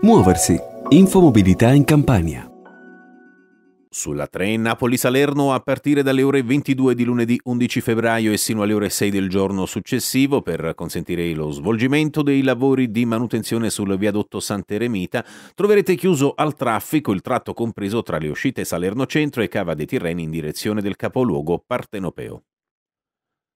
Muoversi. Infomobilità in Campania. Sulla 3 Napoli-Salerno a partire dalle ore 22 di lunedì 11 febbraio e sino alle ore 6 del giorno successivo per consentire lo svolgimento dei lavori di manutenzione sul viadotto Sant'Eremita troverete chiuso al traffico il tratto compreso tra le uscite Salerno Centro e Cava dei Tirreni in direzione del capoluogo partenopeo.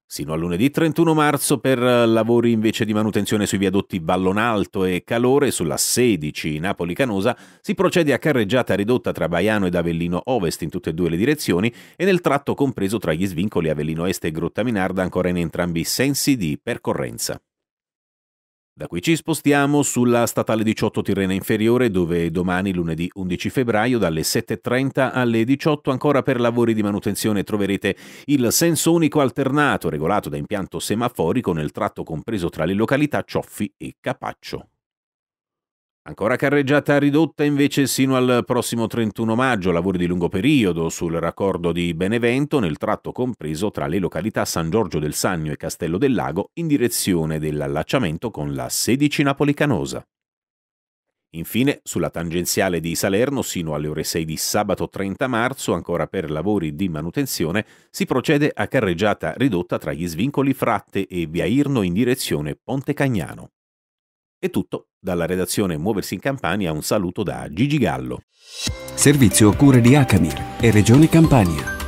Sino a lunedì 31 marzo per eh, lavori invece di manutenzione sui viadotti Vallonalto e Calore sulla 16 Napoli-Canosa si procede a carreggiata ridotta tra Baiano ed Avellino Ovest in tutte e due le direzioni e nel tratto compreso tra gli svincoli Avellino Est e Grotta Minarda ancora in entrambi i sensi di percorrenza. Da qui ci spostiamo sulla statale 18 Tirrena Inferiore dove domani lunedì 11 febbraio dalle 7.30 alle 18 ancora per lavori di manutenzione troverete il senso unico alternato regolato da impianto semaforico nel tratto compreso tra le località Cioffi e Capaccio. Ancora carreggiata ridotta invece sino al prossimo 31 maggio, lavori di lungo periodo sul raccordo di Benevento nel tratto compreso tra le località San Giorgio del Sannio e Castello del Lago in direzione dell'allacciamento con la 16 Napolicanosa. Infine, sulla tangenziale di Salerno sino alle ore 6 di sabato 30 marzo, ancora per lavori di manutenzione, si procede a carreggiata ridotta tra gli svincoli Fratte e Via Irno in direzione Ponte Cagnano. È tutto dalla redazione Muoversi in Campania un saluto da Gigi Gallo. Servizio a cure di Acamir e Regione Campania.